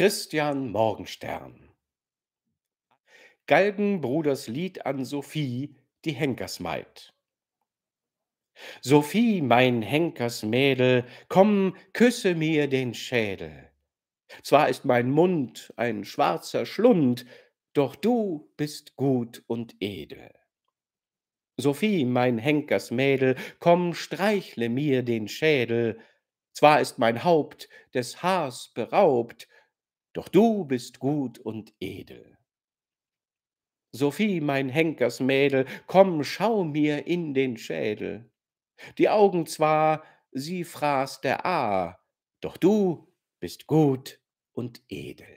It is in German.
Christian Morgenstern. Galgenbruders Lied an Sophie, die Henkersmaid. Sophie, mein Henkersmädel, komm, küsse mir den Schädel. Zwar ist mein Mund ein schwarzer Schlund, doch du bist gut und edel. Sophie, mein Henkersmädel, komm, streichle mir den Schädel. Zwar ist mein Haupt des Haars beraubt, doch du bist gut und edel. Sophie, mein Henkersmädel, komm, schau mir in den Schädel. Die Augen zwar, sie fraß der A, doch du bist gut und edel.